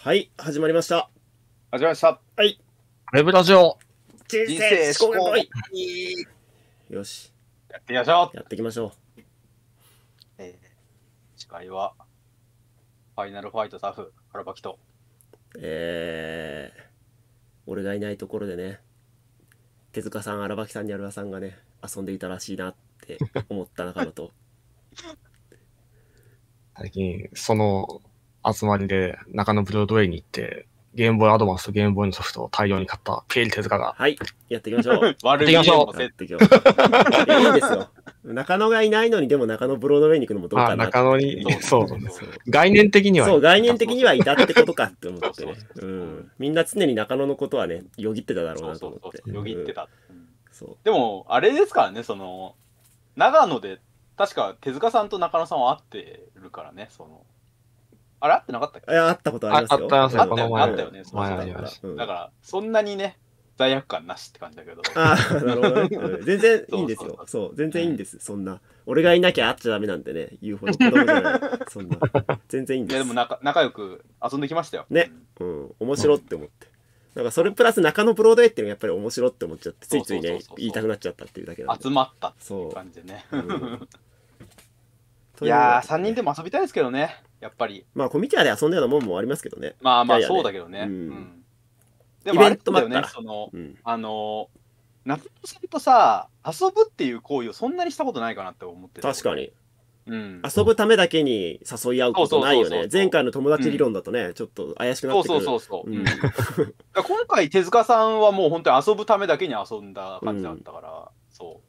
はい、始まりました。始まりました。はい。ウェブラジオ。人生思考学よし。やっていきましょう。やっていきましょう。えー、次回は、ファイナルファイトタフ、原巻と。えー、俺がいないところでね、手塚さん、荒巻さん、にャルワさんがね、遊んでいたらしいなって思った中野と。最近、その集まりで中野ブロードウェイに行って、ゲームボーイアドバンスとゲームボーイのソフトを大量に買った経理手塚が。はい。やっていきましょう。悪いゲいしょいいですよ。中野がいないのに、でも中野ブロードウェイに行くのもどうかな。中野に、そうなんです概念的には。そう、概念的にはいたってことかって思ってね。うん。みんな常に中野のことはね、よぎってただろうなと思って。よぎってた。そうでも、あれですからね、その、長野で、確か手塚さんと中野さんは会ってるからね、その。あれ会ってなかったっけいや、会ったことありますよ。あったよね、あったよね。だから、そんなにね、罪悪感なしって感じだけど。ああ、なるほど、全然いいんですよ。そう全然いいんです。そんな。俺がいなきゃ会っちゃダメなんでね、言うほどそんな。全然いいんです。いや、でも仲仲良く遊んできましたよ。ね。うん。面白って思って。なんかそれプラス中野ブロードウェイっていうのがやっぱり面白って思っちゃって、ついついね、言いたくなっちゃったっていうだけなんで。集まったっていう感じ でね。いやー、3人でも遊びたいですけどね。やっぱり。まあ、コミティアで遊んだようなもんもありますけどね。まあまあ、そうだけどね。うん。イベントだよね、その、あの、夏のさんとさ、遊ぶっていう行為をそんなにしたことないかなって思って確かに。うん、遊ぶためだけに誘い合うことないよね。前回の友達理論だとね、ちょっと怪しくなってくる。そうそうそうそう。うん、今回手塚さんはもう本当に遊ぶためだけに遊んだ感じだったから、そう。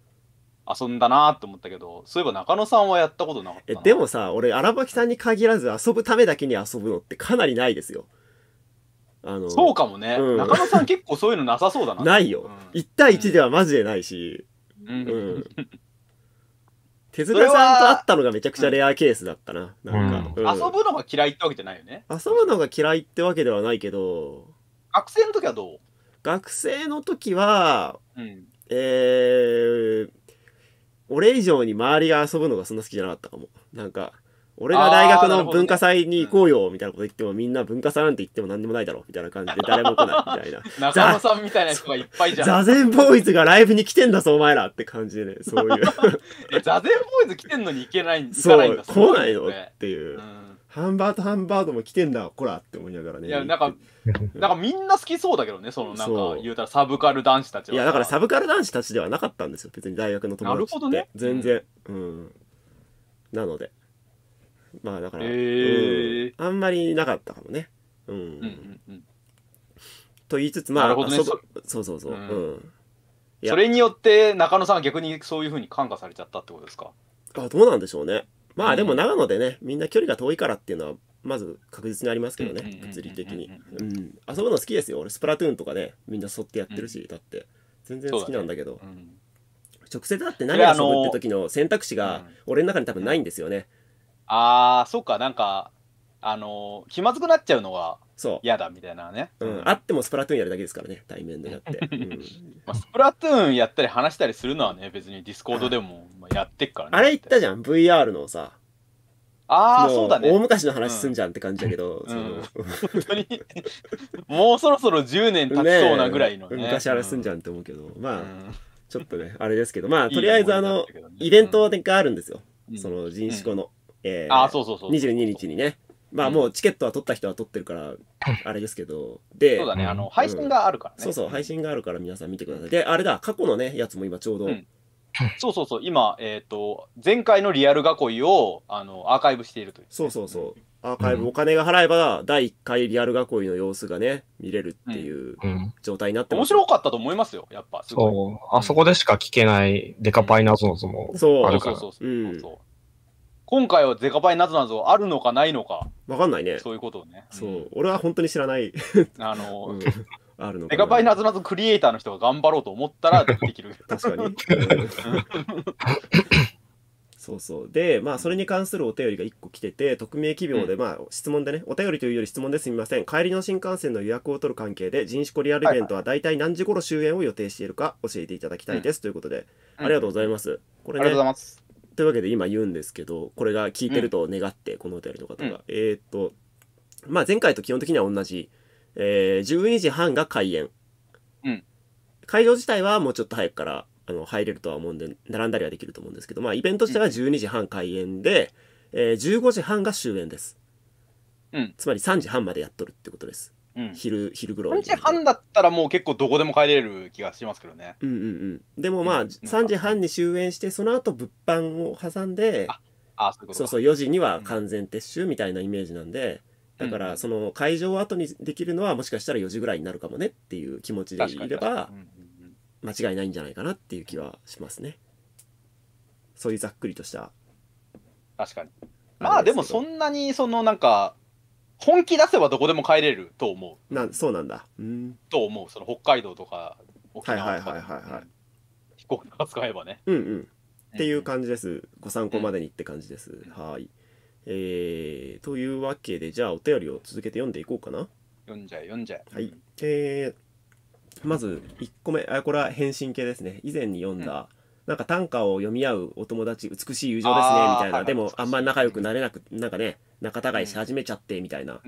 遊んだなと思ったけど、そういえば中野さんはやったことなかったえ、でもさ、俺、荒牧さんに限らず遊ぶためだけに遊ぶのってかなりないですよ。あのそうかもね、うん、中野さん結構そういうのなさそうだな。ないよ、うん、1対1ではマジでないし。うん。うん、手塚さんと会ったのがめちゃくちゃレアケースだったな。なんか、遊ぶのが嫌いってわけじゃないよね。遊ぶのが嫌いってわけではないけど。学生の時はどう学生の時は、うん、えー、俺以上に周りが遊ぶのがそんな好きじゃなかったかも。なんか、俺が大学の文化祭に行こうよみたいなこと言っても、みんな文化祭なんて言っても何でもないだろみたいな感じで 誰も来ないみたいな中野さんみたいな人がいっぱいじゃん座禅ボーイズがライブに来てんだぞお前らって感じでねそういう 座禅ボーイズ来てんのに行けないんですそう来ないのっていう、うんハンバートハンバートも来てんだこらって思いながらねいやなんか なんかみんな好きそうだけどねそのなんか言うたらサブカル男子たちはいやだからサブカル男子たちではなかったんですよ別に大学の友達って、ね、全然、うん、うん、なのでまあだから、えー、うん、あんまりなかったかもねうん、うんうん、と言いつつまあ、ね、そそうそうそう、うん、それによって中野さんは逆にそういうふうに感化されちゃったってことですかあどうなんでしょうねまあでも長野でねみんな距離が遠いからっていうのはまず確実にありますけどね物理的に、うん、遊ぶの好きですよ俺スプラトゥーンとかねみんなそってやってるし、だって全然好きなんだけど、直接だって何遊ぶって時の選択肢が俺の中に多分ないんですよね、ああそっかなんかあの気まずくなっちゃうのがそう嫌だみたいなね、うん、あってもスプラトゥーンやるだけですからね対面でやって、うんまあ、スプラトゥーンやったり話したりするのはね別にディスコードでもやってっからねあれ言ったじゃん VR のさああ、そうだね。大昔の話すんじゃんって感じだけど、うん、本当に、もうそろそろ10年経ちそうなぐらいのね。ね昔すんじゃんって思うけど、まあ、ちょっとね、あれですけど、まあ、とりあえず、あの、イベントがあるんですよ。うん、その、人種子の。えー、あそうそうそう。22日にね。まあもうチケットは取った人は取ってるから、あれですけど。で、そうだね、あの、配信があるからね。そうそう、配信があるから皆さん見てください。で、あれだ、過去のね、やつも今ちょうど、うんそうそうそう、今、えっ、と、前回のリアル囲いを、あの、アーカイブしているという。そうそうそう、アーカイブ、うんお金が払えば、第1回リアル囲いの様子がね、見れるっていう状態になって面ます。白かったと思いますよ、やっぱ。すごい。そう。あそこでしか聞けないデカパイ謎々もそうあるかそうら。そうそうそうそう。今回はゼカパイなぞなぞあるのかないのか。わかんないね。そういうことをね。そう、うん俺は本当に知らない。あの、うんあるのかな。ゼカパイなぞなぞクリエイターの人が頑張ろうと思ったらできる。確かに。そうそう。で、まあ、それに関するお便りが1個来てて、匿名企業で、まあ、質問でね、お便りというより質問ですみません。帰りの新幹線の予約を取る関係で、人種コリアルイベントは大体何時頃終演を予定しているか教えていただきたいです。ということで、ありがとうございます。これありがとうございます。というわけで今言うんですけど、これが聞いてると願って、このお便りの方が。うん、えっと、まあ、前回と基本的には同じ。えー、12時半が開演。うん、会場自体はもうちょっと早くからあの入れるとは思うんで、並んだりはできると思うんですけど、まあ、イベント自体は12時半開演で、うん、えー、15時半が終演です。うん、つまり3時半までやっとるってことです。うん、昼昼ぐら3時半だったらもう結構どこでも帰れる気がしますけどねうんうんうんでもまあ3時半に終演してその後物販を挟んであそうそうそう4時には完全撤収みたいなイメージなんで、だからその会場を後にできるのはもしかしたら4時ぐらいになるかもねっていう気持ちでいれば間違いないんじゃないかなっていう気はしますねそういうざっくりとした確かにまあでもそんなにそのなんか本気出せばどこでも帰れると思う。なそうなんだ。うん、と思う。その北海道とか沖縄とか。はいはいはいはい、はい。飛行機とか使えばね。うんうん。っていう感じです。ご参考までにって感じです。うん、はい。えー、というわけで、じゃあお便りを続けて読んでいこうかな。読んじゃえ、読んじゃえ。はい。えー、まず1個目、あ、これは返信系ですね。以前に読んだ、うんなんか短歌を読み合うお友達、美しい友情ですね、みたいな。でも、あんま仲良くなれなく、なんかね、仲違いし始めちゃってみたいな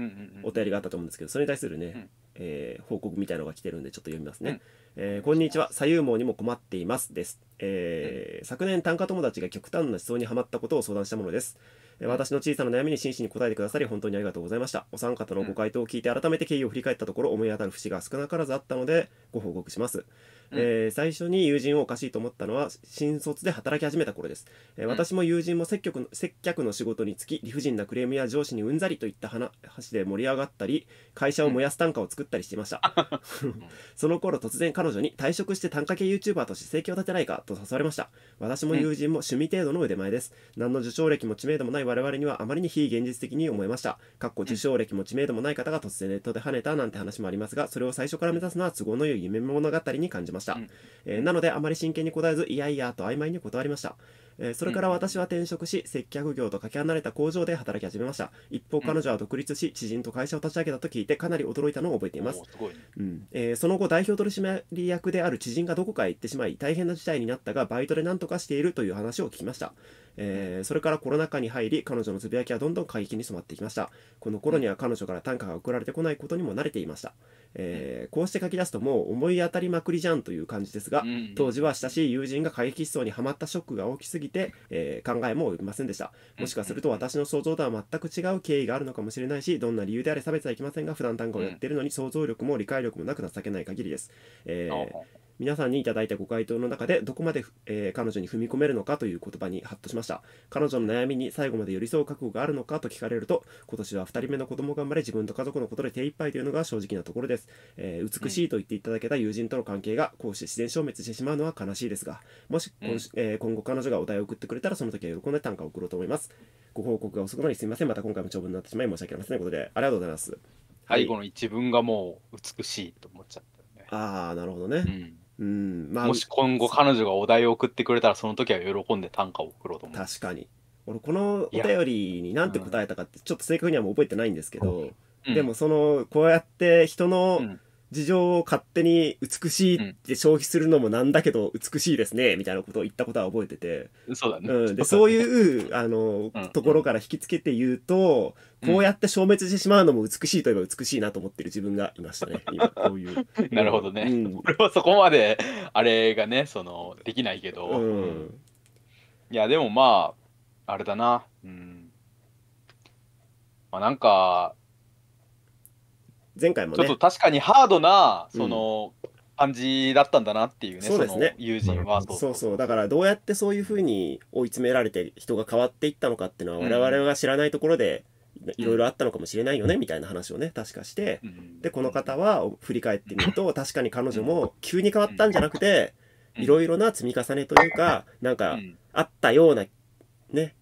お便りがあったと思うんですけどそれに対するね、えー、報告みたいのが来てるんでちょっと読みますね、うん、えー、こんにちは左右網にも困っていますです、えー、うん、昨年短歌友達が極端な思想にはまったことを相談したものです私の小さな悩みに真摯に答えてくださり本当にありがとうございましたお三方のご回答を聞いて改めて経緯を振り返ったところ思い当たる節が少なからずあったのでご報告しますえー、最初に友人をおかしいと思ったのは新卒で働き始めた頃です、えー、私も友人も接客の接客の仕事につき理不尽なクレームや上司にうんざりといった話で盛り上がったり会社を燃やす単価を作ったりしていました、その頃突然彼女に退職して単価系 YouTuber として生計を立てないかと誘われました私も友人も趣味程度の腕前です、何の受賞歴も知名度もない我々にはあまりに非現実的に思いましたかっこ受賞歴も知名度もない方が突然ネットで跳ねたなんて話もありますがそれを最初から目指すのは都合の良い夢物語に感じますました、うん、えー、なのであまり真剣に答えずいやいやと曖昧に断りました、えー、それから私は転職し接客業とかけ離れた工場で働き始めました一方彼女は独立し知人と会社を立ち上げたと聞いてかなり驚いたのを覚えています、うんその後代表取締役である知人がどこかへ行ってしまい大変な事態になったがバイトで何とかしているという話を聞きましたえー、それからコロナ禍に入り彼女のつぶやきはどんどん過激に染まってきましたこの頃には彼女から短歌が送られてこないことにも慣れていました、えー、こうして書き出すともう思い当たりまくりじゃんという感じですが当時は親しい友人が過激思想にはまったショックが大きすぎて、えー、考えも及びませんでしたもしかすると私の想像とは全く違う経緯があるのかもしれないしどんな理由であれ差別はいきませんが普段短歌をやっているのに想像力も理解力もなく情けない限りです、えー、皆さんにいただいたご回答の中でどこまで、えー、彼女に踏み込めるのかという言葉にハッとしました彼女の悩みに最後まで寄り添う覚悟があるのかと聞かれると今年は2人目の子供頑張れ自分と家族のことで手一杯というのが正直なところです、えー、美しいと言っていただけた友人との関係がこうして自然消滅してしまうのは悲しいですがもし今,、えー、今後彼女がお題を送ってくれたらその時は喜んで短歌を送ろうと思いますご報告が遅くなりすみませんまた今回も長文になってしまい申し訳ありませんということでありがとうございます最後の一文がもう美しいと思っちゃった、ね、ああなるほどね、うんうんまあ、もし今後彼女がお題を送ってくれたらその時は喜んで短歌を送ろうと思う確かに俺このお便りに何て答えたかってちょっと正確にはもう覚えてないんですけど、うん、でもそのこうやって人の、うん事情を勝手に美しいって消費するのもなんだけど美しいですね、みたいなことを言ったことは覚えてて。そうだね。うん、で、そういう、あの、ところから引きつけて言うと、こうやって消滅してしまうのも美しいといえば美しいなと思ってる自分がいましたね。今、こういう。なるほどね。うん、俺はそこまで、あれがね、その、できないけど。うん、いや、でもまあ、あれだな。うん。まあなんか、前回も、ね、ちょっと確かにハードなその、感じだったんだなっていうね、そうですね友人は、そうそうだからどうやってそういうふうに追い詰められて人が変わっていったのかっていうのは我々が知らないところでいろいろあったのかもしれないよねみたいな話をね確かして、でこの方は振り返ってみると確かに彼女も急に変わったんじゃなくていろいろな積み重ねというかなんかあったようなね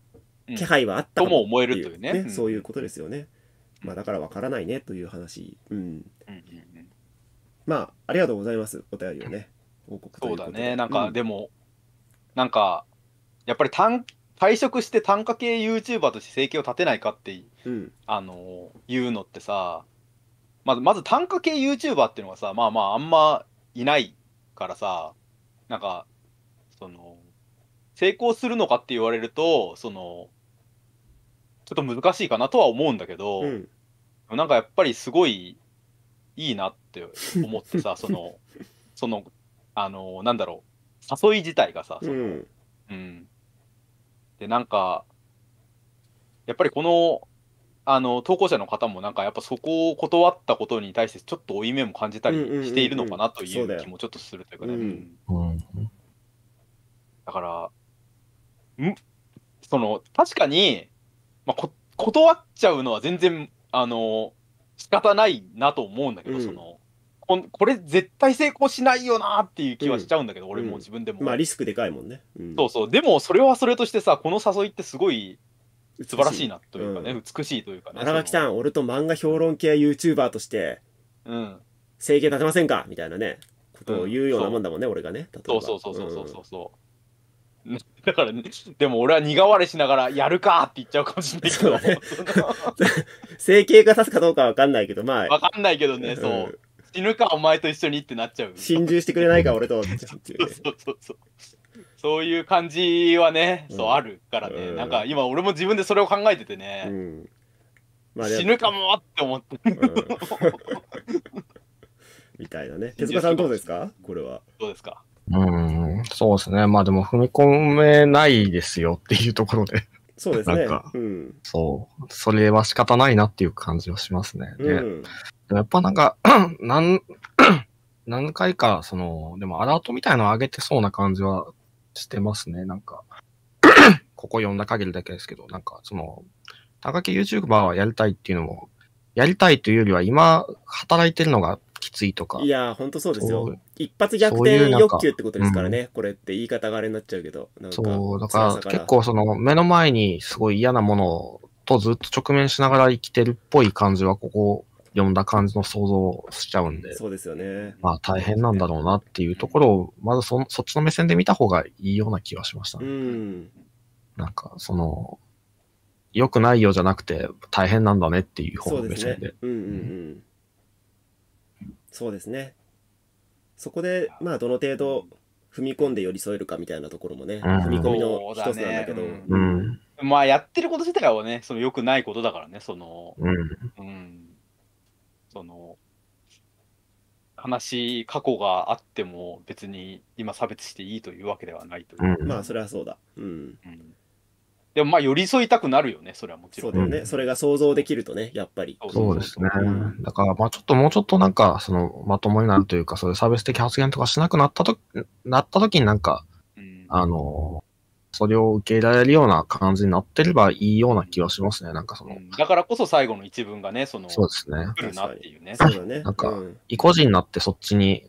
気配はあったとも思えるいうね、そういうことですよね。まあ、だからわからないねという話、うん、うんまあありがとうございますお便りをね報告そうだねなんか、うん、でもなんかやっぱり単退職して単価系 YouTuber として生計を立てないかって、うん、あの言うのってさまずまず単価系 YouTuber っていうのはさまあまああんまいないからさなんかその成功するのかって言われるとそのちょっと難しいかなとは思うんだけど、うん、なんかやっぱりすごいいいなって思ってさ そのそのあのなんだろう誘い自体がさその、うん、うん、でなんかやっぱりこのあの投稿者の方もなんかやっぱそこを断ったことに対してちょっと負い目も感じたりしているのかなという気もちょっとするというかね。うんだからんその確かにまあ、こ断っちゃうのは全然、あの、仕方ないなと思うんだけど、うんそのこ、これ絶対成功しないよなっていう気はしちゃうんだけど、俺も自分でも。まあリスクでかいもんね。うんそうそう。でも、それはそれとしてさ、この誘いってすごい素晴らしいなというかね、美しい,、というかね。荒垣さん、俺と漫画評論系 YouTuber として、うん。生計立てませんかみたいなね、ことを言うようなもんだもんね、俺がね。例えばそうそうそうそうそうそう。だから、ね、でも俺は苦笑いしながら、やるかって言っちゃうかもしれないけど。ね、整形が指すかどうかわかんないけど、まあ。わかんないけどね、そう。死ぬか、お前と一緒にってなっちゃう。心中してくれないか、俺と。そ うそうそうそう。そういう感じはね、そう、あるからね。うん、なんか、今、俺も自分でそれを考えててね。うん、まあ、死ぬかもって思って。みたいなね。手塚さんどうですかこれは。どうですかうん、そうですね。まあでも踏み込めないですよっていうところで。そうですね。うん、そう。それは仕方ないなっていう感じはしますね。で、うん、やっぱなんか、何 何回か、その、でもアラートみたいのを上げてそうな感じはしてますね。なんか、ここ読んだ限りだけですけど、なんか、その、高木 YouTuber はやりたいっていうのも、やりたいというよりは今働いてるのがきついとか。いや本ほんとそうですよ。一発逆転欲求ってことですからね、うん、これって言い方があれになっちゃうけど。そう、だから結構その目の前にすごい嫌なものとずっと直面しながら生きてるっぽい感じは、ここ読んだ感じの想像しちゃうんで。そうですよね。まあ大変なんだろうなっていうところを、まずそそっちの目線で見た方がいいような気がしました、ね。うん。なんか、その、良くないよじゃなくて大変なんだねっていう方の目線で。うでね、うんうんうん。うんそうですねそこでまあどの程度踏み込んで寄り添えるかみたいなところもね、うん、踏み込みの一つなんだけど、ね、うん、まあやってること自体はねその良くないことだからねその、うん、うん、その話過去があっても別に今差別していいというわけではないという、まあそれはそうだうん、うんでもまあ寄り添いたくなるよね、それはもちろん。そうだよね。それが想像できるとね、やっぱり。そうですね。だから、まあちょっともうちょっとなんか、その、まともになるというか、そういう差別的発言とかしなくなったとき、なったときになんか、うん、あの、それを受け入れられるような感じになってればいいような気がしますね、なんかその。うん、だからこそ最後の一文がね、その、そうですね。来るなっていうね。そうだね。なんか、意固地になってそっちに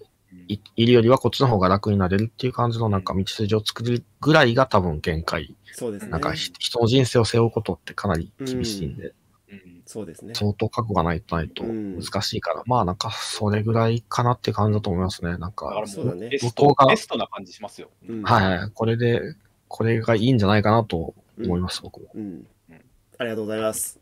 いるよりはこっちの方が楽になれるっていう感じのなんか道筋を作るぐらいが多分限界。そうですね。なんか人の人生を背負うことってかなり厳しいんで。うん、そうですね。相当覚悟がないとないと難しいから、うん、まあなんかそれぐらいかなって感じだと思いますね。なんか、あそう、ね、向こうがベストな感じしますよ。はい、これで、これがいいんじゃないかなと思います、僕も、ありがとうございます。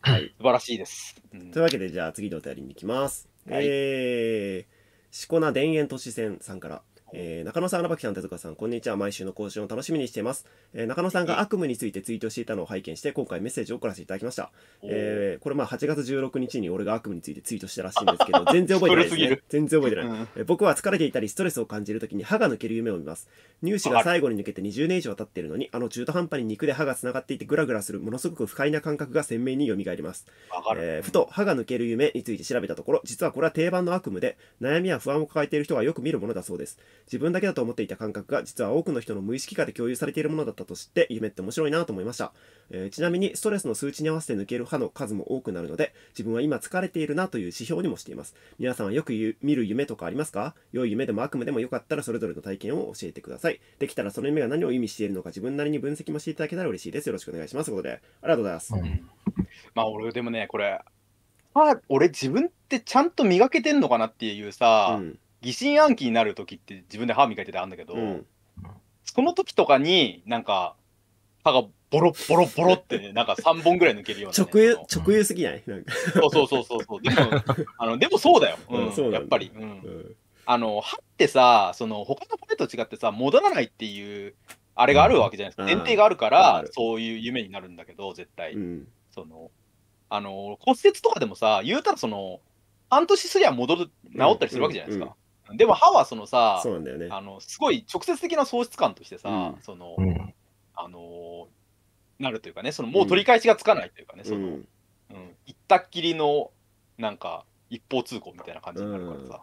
はい、素晴らしいです。というわけで、じゃあ次のお便りに行きます。はい、えーしこな田園都市線さんからえー、中野さん、荒牧さん、手塚さん、こんにちは。毎週の更新を楽しみにしています。えー、中野さんが悪夢についてツイートしていたのを拝見して、今回メッセージを送らせていただきました。えー、これまあ8月16日に俺が悪夢についてツイートしたらしいんですけど、全然覚えてないですね。全然覚えてない、うんえー。僕は疲れていたり、ストレスを感じるときに歯が抜ける夢を見ます。乳歯が最後に抜けて20年以上経っているのに、あの中途半端に肉で歯が繋がっていてグラグラする、ものすごく不快な感覚が鮮明に蘇ります。えー、ふと歯が抜ける夢について調べたところ、実はこれは定番の悪夢で、悩みや不安を抱えている人がよく見るものだそうです。自分だけだと思っていた感覚が実は多くの人の無意識下で共有されているものだったと知って夢って面白いなと思いました、えー、ちなみにストレスの数値に合わせて抜ける歯の数も多くなるので自分は今疲れているなという指標にもしています皆さんはよく見る夢とかありますか良い夢でも悪夢でもよかったらそれぞれの体験を教えてくださいできたらその夢が何を意味しているのか自分なりに分析もしていただけたら嬉しいですよろしくお願いしますということでありがとうございます、うん、まあ俺でもねこれあ俺自分ってちゃんと磨けてんのかなっていうさ、うん疑心暗鬼になる時って自分で歯磨いててあるんだけど、うんその時とかになんか歯がボロボロボロって、ね、なんか3本ぐらい抜けるような、ね。直営、直営すぎないなんか。そうそうそうそうでも、あのでもそうだよ。うん、うんそうだやっぱり。うんうんあの歯ってさその他の骨と違ってさ戻らないっていうあれがあるわけじゃないですか、うん前提があるからそういう夢になるんだけど絶対、うん。そのあの骨折とかでもさ言うたらその半年すりゃ戻る治ったりするわけじゃないですか、でも歯はそのさ、そうなんだよね。あのすごい直接的な喪失感としてさ、うん、その、うん、あのなるというかね、そのもう取り返しがつかないというかね、うん、その、うん、行ったっきりのなんか一方通行みたいな感じになるからさ。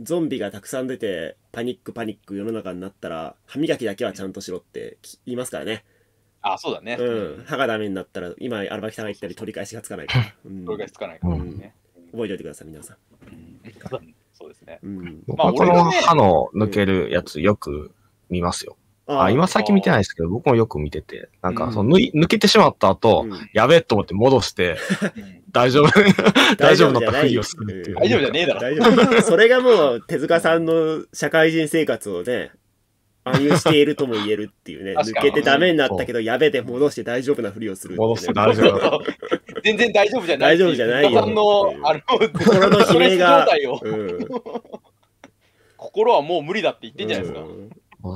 ゾンビがたくさん出てパニックパニック世の中になったら歯磨きだけはちゃんとしろって言いますからね。あそうだね、うん、歯がダメになったら今荒キさんが言ったり取り返しがつかないから、うん、取り返しつかないからね、うん、覚えておいてください皆さん、うんそうですね。うん、まあ、この歯の抜けるやつよく見ますよ。あ今っき見てないですけど、僕もよく見てて、なんか、その抜、うん、抜けてしまった後、うん、やべえと思って戻して、大丈夫、大丈夫だったふりをするっていう。大丈夫じゃねえだろ。大丈夫。それがもう、手塚さんの社会人生活をね、暗喩しているとも言えるっていうね、抜けてダメになったけど、やべえで戻して大丈夫なふりをする、ね、戻して大丈夫 全然大丈夫じゃない。大丈夫じゃないよ。さんの、あの、心の悲鳴が。心はもう無理だって言ってんじゃないですか。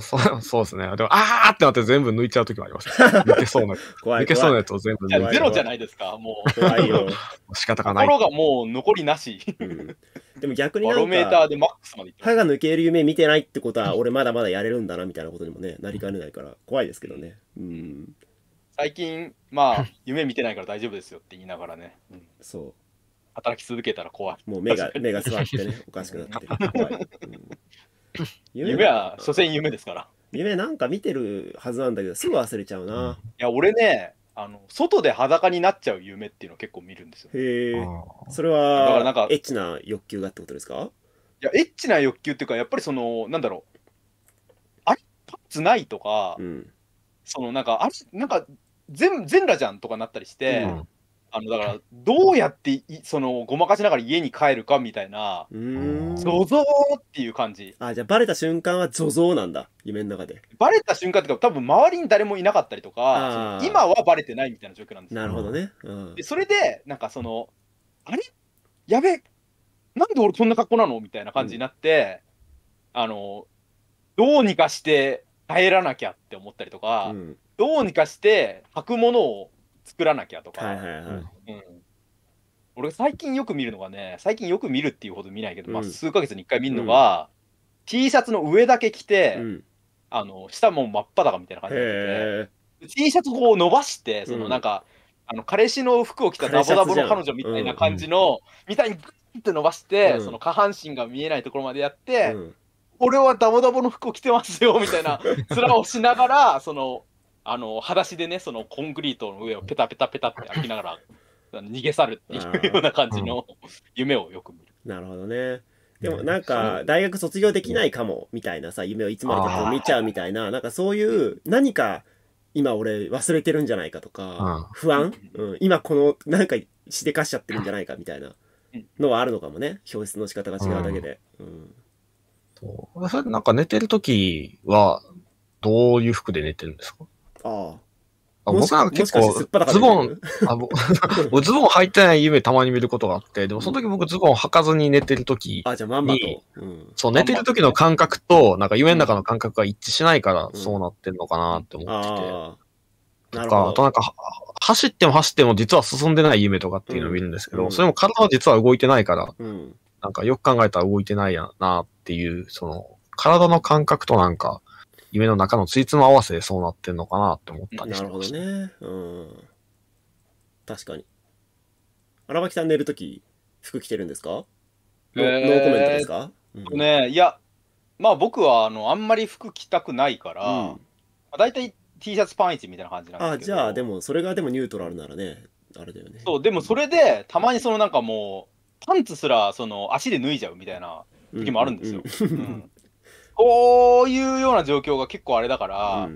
そうそうですね。でも、あーってなって全部抜いちゃうときもありました。抜けそうな、怖い怖い抜けそうなやつを全部抜いちゃう。ゼロじゃないですか、もう。怖いよ。仕方がない。心がもう残りなし。うん、でも逆になんか、メーターでマックスまで歯が抜ける夢見てないってことは、俺まだまだやれるんだなみたいなことにもね、なりかねないから、怖いですけどね。うん。最近、まあ、夢見てないから大丈夫ですよって言いながらね。うん、そう。働き続けたら怖い。もう目が、目が座ってね、おかしくなって 怖い。うん夢夢は、所詮夢ですから。夢なんか見てるはずなんだけど、すぐ忘れちゃうな。いや、俺ね、あの外で裸になっちゃう夢っていうのを結構見るんですよ。へえ。それは、だからなんかエッチな欲求がってことですかいや、エッチな欲求っていうか、やっぱりその、なんだろう、あれ、パッツないとか、うん、そのなんか、あれ、なんか、全全裸じゃんとかなったりして、うん、あのだからどうやってそのごまかしながら家に帰るかみたいなゾゾーっていう感じあじゃあバレた瞬間はゾゾーなんだ夢の中でバレた瞬間っていうか多分周りに誰もいなかったりとか今はバレてないみたいな状況なんですよなるほどね、うん、でそれでなんかそのあれやべなんで俺こんな格好なのみたいな感じになって、うん、あのどうにかして帰らなきゃって思ったりとか、うん、どうにかして履くものを作らなきゃとか、俺最近よく見るのがね最近よく見るっていうほど見ないけど、うん、まあ、数ヶ月に1回見るのが、T シャツの上だけ着て、あの下も真っ裸みたいな感じで T シャツを伸ばしてそのなんか、あの彼氏の服を着たダボダボの彼女みたいな感じの、みたいにグッて伸ばして、その下半身が見えないところまでやって、俺はダボダボの服を着てますよ、みたいな、面をしながら、その、あの、裸足でね、そのコンクリートの上をペタペタペタって開きながら、逃げ去るっていうような感じの夢をよく見る。なるほどね。でもなんか、大学卒業できないかも、みたいなさ、夢をいつまでも見ちゃうみたいな、なんかそういう何か、今俺忘れてるんじゃないかとか、不安、うん、今この、なんかしでかしちゃってるんじゃないかみたいなのはあるのかもね。表出の仕方が違うだけで。うんそうそれなんか寝てるときは、どういう服で寝てるんですかああ。僕なんか結構、ズボン、あ 僕ズボン履いてない夢たまに見ることがあって、でもその時僕ズボン履かずに寝てる時に、あ、じゃあまんまと。うん、そう、寝てる時の感覚と、なんか夢の中の感覚が一致しないから、そうなってんのかなって思ってて。うん、とか、あとなんか、走っても走っても実は進んでない夢とかっていうのを見るんですけど、うん、それも体は実は動いてないから、うん、なんかよく考えたら動いてないやなっっていう、その、体の感覚となんか、夢の中のついつま合わせでそうなってんのかなって思ったりしました。なるほどね。うん。確かに。荒牧さん寝るとき、服着てるんですか、えー、ノーコメントですか、うん、ねいや、まあ僕はあのあんまり服着たくないから、うん、まい大体 T シャツパンイチみたいな感じなんですけどあじゃあでもそれがでもニュートラルならねあれだよねそうでもそれでたまにそのなんかもうパンツすらその足で脱いじゃうみたいな時もあるんですよ。うん、こういうような状況が結構あれだから、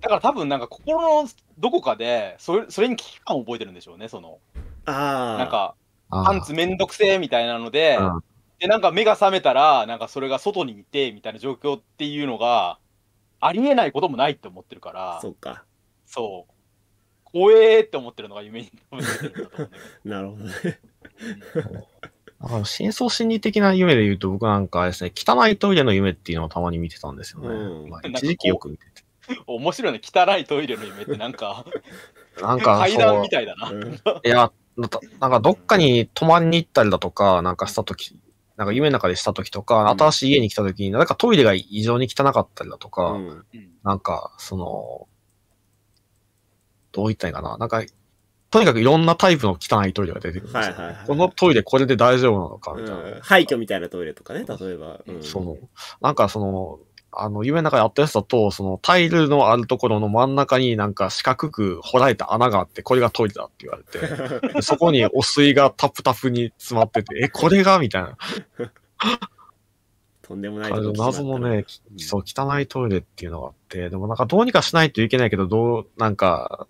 だから多分なんか心のどこかでそれそれに危機感を覚えてるんでしょうねそのあなんかパンツめんどくせえみたいなのででなんか目が覚めたらなんかそれが外にいてみたいな状況っていうのがありえないこともないって思ってるからそうかそう怖えって思ってるのが夢に なるほどねあの深層心理的な夢で言うと、僕なんかですね、汚いトイレの夢っていうのをたまに見てたんですよね。うん、まあ、一時期よく見てて。面白いね、汚いトイレの夢ってなんか、なんか、階段みたいだな。いや、なんかどっかに泊まりに行ったりだとか、なんかしたとき、なんか夢の中でしたときとか、新しい家に来たときに、なんかトイレが異常に汚かったりだとか、うん、なんか、その、どう言ったらいいかな、なんかとにかくいろんなタイプの汚いトイレが出てくるんですよ、はいはい、このトイレこれで大丈夫なのかみたいな、うん、廃墟みたいなトイレとかね、例えば。うん、その、なんかその、あの、夢の中であったやつだと、そのタイルのあるところの真ん中になんか四角く掘られた穴があって、これがトイレだって言われて、そこに汚水がタプタプに詰まってて、え、これがみたいな。とんでもない謎のね、そう、汚いトイレっていうのがあって、でもなんかどうにかしないといけないけど、どう、なんか、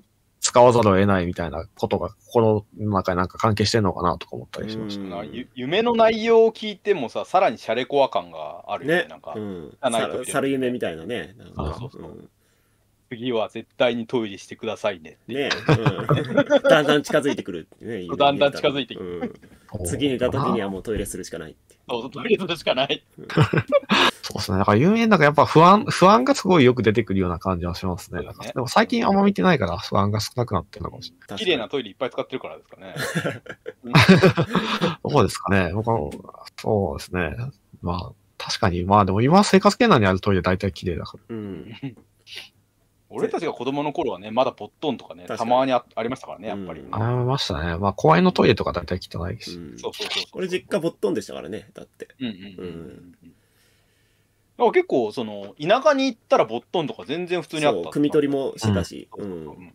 使わざるを得ないみたいなことがこの中になんか関係してるのかなとか思ったりしました、夢の内容を聞いてもさ、さらにシャレコア感があるよね。ねなんか、うん、猿夢みたいなね。なそそうそう、うん次は絶対にトイレしてくださいねね、うん、だんだん近づいてくる、ね、だんだん近づいてくる、次に出た時にはもうトイレするしかないそうトイレするしかない。そうですね。だから有名なんかやっぱ不安、不安がすごいよく出てくるような感じはしますね。でも最近あんま見てないから不安が少なくなってるのかもしれない。綺麗なトイレいっぱい使ってるからですかね。そうですかね。僕は、そうですね。まあ、確かに、まあでも今生活圏内にあるトイレ大体綺麗だから。うん俺たちが子供の頃はね、まだポットンとかね、たまにありましたからね、やっぱり。ありましたね。まあ、公園のトイレとか大体汚いし。そうそうそう。俺、実家ポットンでしたからね、だって。うんうん。うか結構、その、田舎に行ったらボットンとか全然普通にあった。汲み取りもしてたし。うん。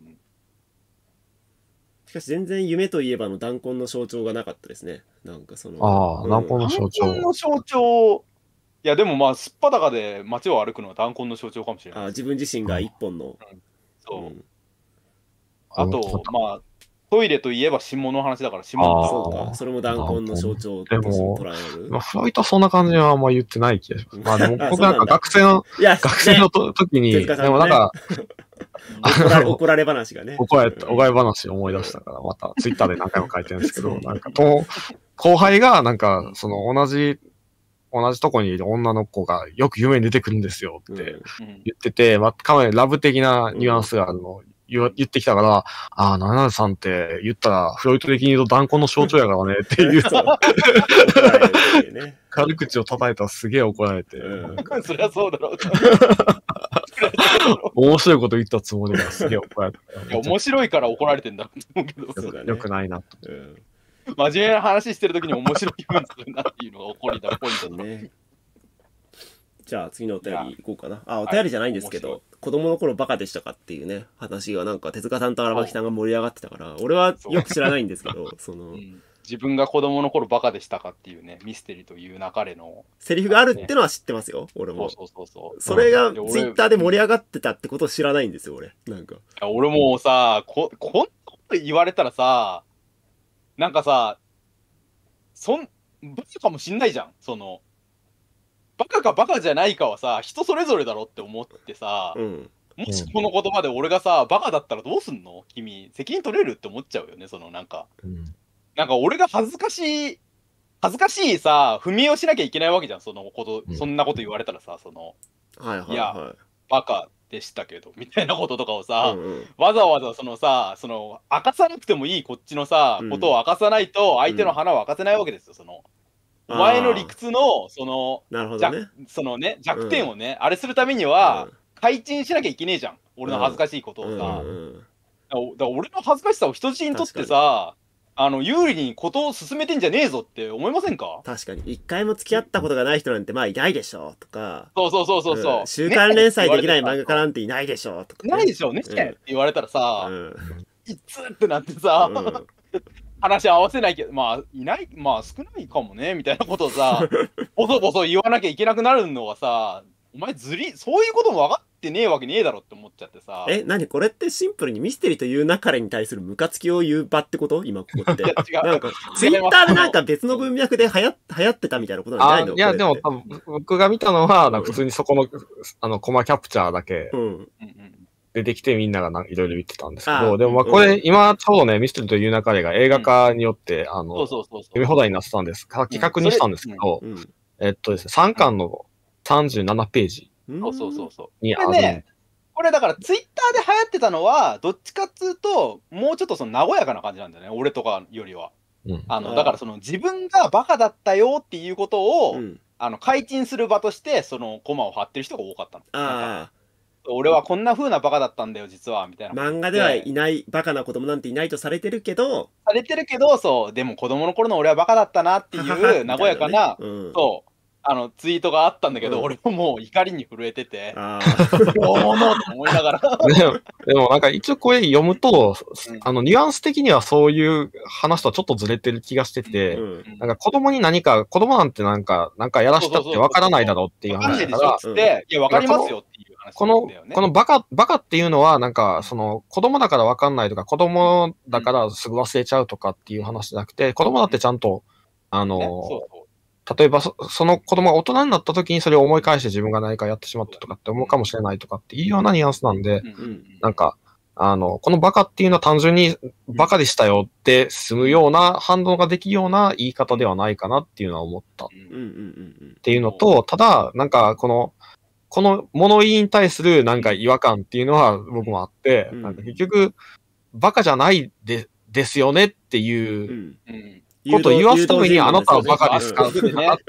しかし、全然夢といえばの弾痕の象徴がなかったですね。なんかその。ああ、弾痕の象徴。弾痕の象徴。いやでもまあすっぱだかで街を歩くのは弾痕の象徴かもしれないあ自分自身が一本の、うん、そう、うん、あとまあトイレといえば指紋の話だから指紋そうかそれも弾痕の象徴とも捉えるまあフロイトそんな感じはあんま言ってない気がします まあでも僕なんか学生の学生のと、ね、時に、ね、でもなんか怒られ話がね。怒られ、おがい話思い出したから、またツイッターで何回も書いてるんですけど、なんかと、後輩が、なんか、その同じ同じとこにいる女の子がよく夢に出てくるんですよって言ってて、まあ、かなりラブ的なニュアンスがあるの言言ってきたから、ああ、七ナさんって言ったら、フロイト的に言うと断固の象徴やからねっていう 軽口を叩いたらすげえ怒られて。そりゃそうだろう。面白いこと言ったつもりがすげえ怒られた。面白いから怒られてんだろうけど、よくないなと。うん真面目な話してるときに面白い気分するなっていうのが起こりだポイントね。じゃあ次のお便りいこうかな。あ、お便りじゃないんですけど、子供の頃バカでしたかっていうね、話がなんか手塚さんと荒牧さんが盛り上がってたから、俺はよく知らないんですけど、その、うん、自分が子供の頃バカでしたかっていうね、ミステリーという流れの。セリフがあるってのは知ってますよ、俺も。そうそうそうそれがツイッターで盛り上がってたってことを知らないんですよ、俺。なんか。俺もさ、こ、こんなこと言われたらさ、なんかさ、そん、バカかもしんないじゃん、その。バカかバカじゃないかはさ、人それぞれだろって思ってさ、うん、もしこの言葉で俺がさ、バカだったらどうすんの君、責任取れるって思っちゃうよね、そのなんか。うん、なんか俺が恥ずかしい、恥ずかしいさ、踏みをしなきゃいけないわけじゃん、そのこと、うん、そんなこと言われたらさ、その。はいはい、はい、いや、バカでしたけどみたいなこととかをさ、うんうん、わざわざそのさその明かさなくてもいいこっちのさ、うん、ことを明かさないと相手の花を明かせないわけですよその。お前の理屈のそのなるほど、ね、そのね弱点をね、うん、あれするためには、開陳しなきゃいけねえじゃん俺の恥ずかしいことをさ、だから俺の恥ずかしさを人質にとってさあの、有利にことを進めてんじゃねえぞって思いませんか確かに。一回も付き合ったことがない人なんて、まあ、いないでしょうとか。そうそうそうそうそう、うん、週刊連載できない漫画家なんていないでしょうとか、ね、ないでしょうね、って言われたらさ、うん、いつってなってさ、うん、話合わせないけど、まあ、いない、まあ、少ないかもね、みたいなことをさ、ぼそぼそ言わなきゃいけなくなるのはさ、お前ずり、そういうことも分かってねえわけねえだろって思っちゃってさ。え、なにこれってシンプルにミステリーというなかれに対するムカつきを言う場ってこと今ここって。いや違うなんか、ツイッターでなんか別の文脈で流行流行ってたみたいなことなじゃないのいや、でも多分僕が見たのは、なんか普通にそこの、あの、コマキャプチャーだけ。うん出てきてみんながいろいろ言ってたんですけど、でもまあこれ、今ちょうどね、ミステリーという流れが映画化によって、あの、読み放題になってたんです、企画にしたんですけど、えっとですね、3巻の37ページ。そうそうそうそう。これね、これだからツイッターで流行ってたのは、どっちかっつうと、もうちょっとその和やかな感じなんだよね、俺とかよりは。うん、あのだからその自分がバカだったよっていうことを、うん、あの解禁する場としてそのコマを張ってる人が多かったの。あ俺はこんなふうなバカだったんだよ実はみたいな漫画ではいないバカな子供なんていないとされてるけどされてるけどそうでも子供の頃の俺はバカだったなっていう和やかなねうん、そあのツイートがあったんだけど、うん俺ももう怒りに震えてて、大物と思いながら。も、でもなんか一応これ読むと、うんあの、ニュアンス的にはそういう話とはちょっとずれてる気がしてて、うんなんか子供に何か、子供なんてなんか、なんかやらしたってわからないだろうっていう話だでしからって、いや、わかりますよっていうこの、このバカ、バカっていうのは、なんか、その、子供だからわかんないとか、子供だからすぐ忘れちゃうとかっていう話じゃなくて、子供だってちゃんと、あの、例えばそ、その子供が大人になった時にそれを思い返して自分が何かやってしまったとかって思うかもしれないとかっていうようなニュアンスなんで、なんか、あの、このバカっていうのは単純にバカでしたよって済むような反応ができるような言い方ではないかなっていうのは思ったっていうのと、ただ、なんかこの、この物言いに対するなんか違和感っていうのは僕もあって、なんか結局、バカじゃないでですよねっていうこと言わすためにあなたはバカですか、ね、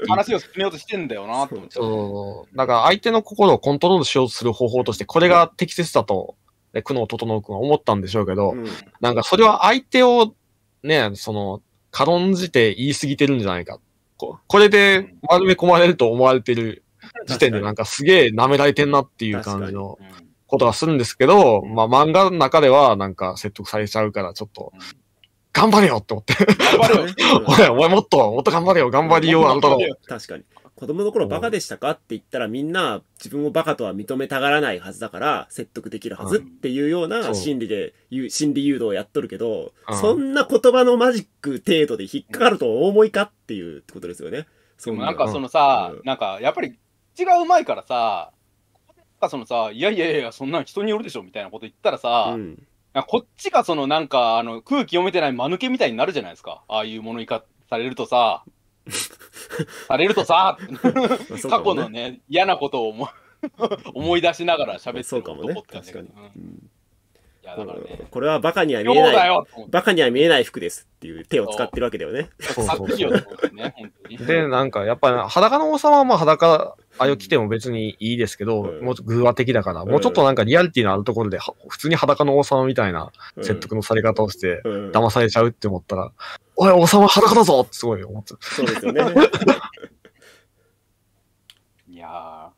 話を進めようとしてんだよなと思って。そう。だから相手の心をコントロールしようとする方法として、これが適切だと、ね、悩を整君は思ったんでしょうけど、うん、なんかそれは相手をね、その、軽んじて言い過ぎてるんじゃないか。ここれで丸め込まれると思われてる時点でなんかすげえ舐められてんなっていう感じのことがするんですけど、まあ漫画の中ではなんか説得されちゃうからちょっと、うん頑張れよって思って。頑張れよ。おい、お前もっと、もっと頑張れよ、頑張りよう、あんたの。確かに。子供の頃バカでしたかって言ったらみんな自分をバカとは認めたがらないはずだから説得できるはずっていうような心理で、うん、心理誘導をやっとるけど、うん、そんな言葉のマジック程度で引っかかると思いかっていうことですよね。そなんかそのさ、うん、なんかやっぱり口がうまいからさ、なんかそのさ、いやいやいや、そんな人によるでしょみたいなこと言ったらさ、うんこっちがそのなんかあの空気読めてない間抜けみたいになるじゃないですか。ああいうものいかされるとさ、されるとさ、過去のね、嫌なことを思思い出しながら喋ってるって、そうかもね。確かに。うんからね。これはバカには見えない、バカには見えない服ですっていう手を使ってるわけだよね。そうそうで、なんかやっぱ裸の王様はまあ裸、あいう着ても別にいいですけど、うん、もう偶話的だから、うん、もうちょっとなんかリアリティのあるところで、普通に裸の王様みたいな説得のされ方をして、騙されちゃうって思ったら、うん、おい、王様裸だぞってすごい思っう。そうですよね。いや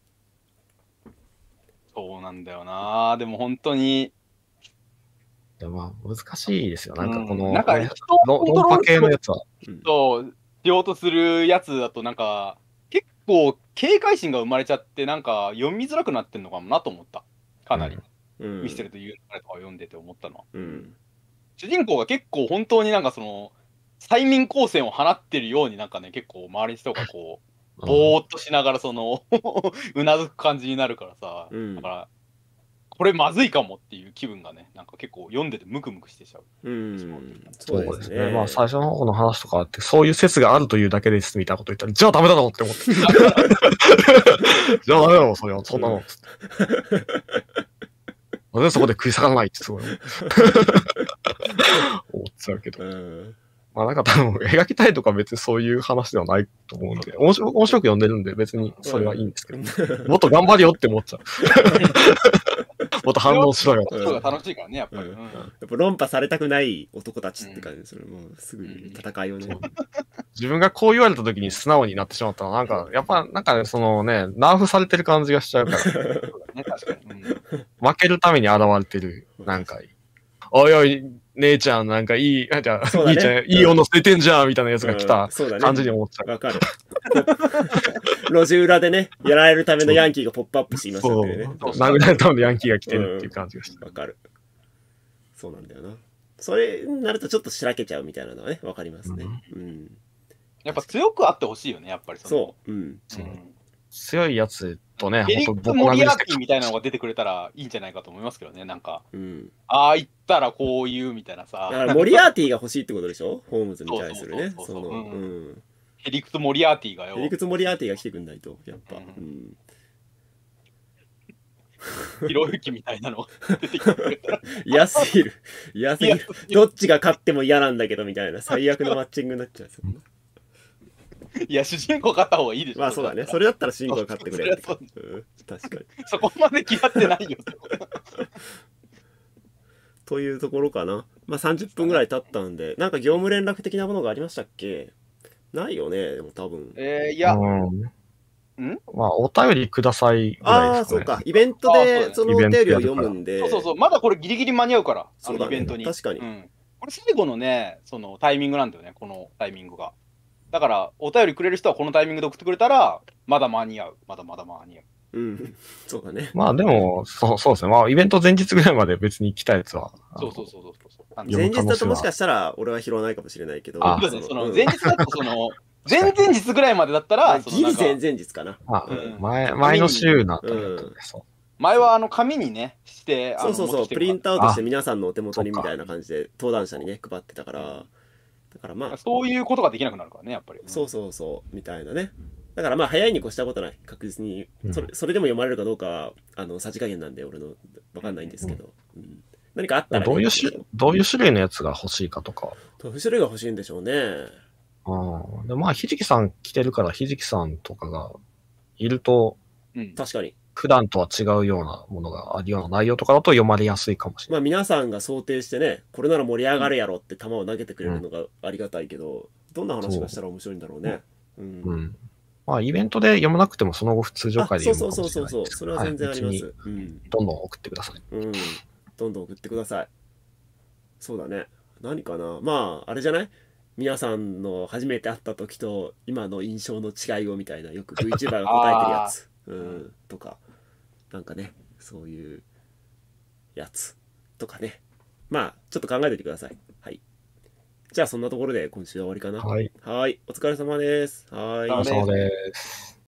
そうなんだよなでも本当に、いやまあ難しいですよ。なんかこの、なんか人をコントロールのやつは。そう、しようとするやつだとなんか、結構警戒心が生まれちゃって、なんか読みづらくなってんのかもなと思った。かなり。うん、ミステルというれとか読んでて思ったのは。うん、主人公が結構本当になんかその、催眠光線を放ってるようになんかね、結構周りの人がこう、ぼーっとしながらその うなずく感じになるからさ、うん、だから、これまずいかもっていう気分がね、なんか結構読んでてムクムクしてしちゃう。うん。そうですね。すねまあ最初の方の話とかって、そういう説があるというだけですみたいなこと言ったら、じゃあダメだろうって思って。じゃあダメだろう、それは、そんなの。なぜそこで食い下がらないってすごい思 っちゃうけど。うまあなんか多分描きたいとか別にそういう話ではないと思うので、面白面白く読んでるんで別にそれはいいんですけど、もっと頑張るよって思っちゃう もっと反応しろよ。そうが楽しいからね、やっぱり。やっぱ論破されたくない男たちって感じですれもうすぐに戦いをね。自分がこう言われた時に素直になってしまったのは、なんか、やっぱ、なんかね、そのね、ナーフされてる感じがしちゃうから。負けるために現れてる、なんか。おいおい、姉ちゃん、なんかいい、なんか、兄ちゃん、いい女捨ててんじゃん、みたいなやつが来た感じに思っちゃう。わかる。路地裏でね、やられるためのヤンキーがポップアップしていましたね。そう、殴られたのヤンキーが来てるっていう感じがして。わ、うん、かる。そうなんだよな。それになるとちょっとしらけちゃうみたいなのはね、わかりますね。うん。うん、やっぱ強くあってほしいよね、やっぱりそそう、うん。うん。強いやつとね、エリック・モリアーティみたいなのが出てくれたらいいんじゃないかと思いますけどね、なんか、うん、ああ言ったらこう言うみたいなさ。だからモリアーティが欲しいってことでしょ、ホームズに対するね。そうそうそうそうその、うん、うんヘリクツ・モリアーティがよ。ヘリクツ・モリアーティが来てくんないと、やっぱ。うん。ひろゆきみたいなの出てきてくれたら。す ぎる。どっちが勝っても嫌なんだけど、みたいな。最悪のマッチングになっちゃう。いや、主人公勝った方がいいでしょ。まあそうだね。それだったら主人公勝ってくれる。うん、確かに。そこまで合ってないよ。というところかな。まあ30分ぐらい経ったんで、なんか業務連絡的なものがありましたっけないよね、でも多分。えー、いや、うんまあ、お便りくださいぐらいですか、ね、ああ、そうか。イベントでそのお便りを読むんで。そうそうそう。まだこれギリギリ間に合うから、そ、のイベントに。確かに、うん。これ最後のね、そのタイミングなんだよね、このタイミングが。だから、お便りくれる人はこのタイミングで送ってくれたら、まだ間に合う。まだまだ間に合う。うん、そうだね。まあでも、そうそうですね。まあ、イベント前日ぐらいまで別に来たやつは。そうそうそうそう。前日だともしかしたら俺は拾わないかもしれないけど。前日だとその、前々日ぐらいまでだったら、ギリ前々日かな。前前の週なっう前はあの紙にね、して、そうそうそう、プリントアウトして皆さんのお手元にみたいな感じで、登壇者にね、配ってたから、だからまあ。そういうことができなくなるからね、やっぱり。そうそうそう、みたいなね。だからまあ早いに越したことない確実にそれそれでも読まれるかどうかはあのさじ加減なんで俺の分かんないんですけど、何かあったらどういうどういう種類のやつが欲しいかとか。どういう種類が欲しいんでしょうね。ああ。でまあ、ひじきさん来てるから、ひじきさんとかがいると、ん、確かに。普段とは違うようなものがあるような内容とかだと読まれやすいかもしれない。まあ皆さんが想定してね、これなら盛り上がるやろって球を投げてくれるのがありがたいけど、うん、どんな話がしたら面白いんだろうね。うん、うん。まあイベントで読まなくてもその後通常会で読むかもしれないですそうそうそうそう、それは全然あります。はい、うん、どんどん送ってください。うんどんどん送ってくださいそうだね何かなまああれじゃない皆さんの初めて会った時と今の印象の違いをみたいなよく VTuber が答えてるやつ うん、とかなんかねそういうやつとかねまあちょっと考えておいてくださいはいじゃあそんなところで今週は終わりかなはいお疲れ様ですはいお疲れ様です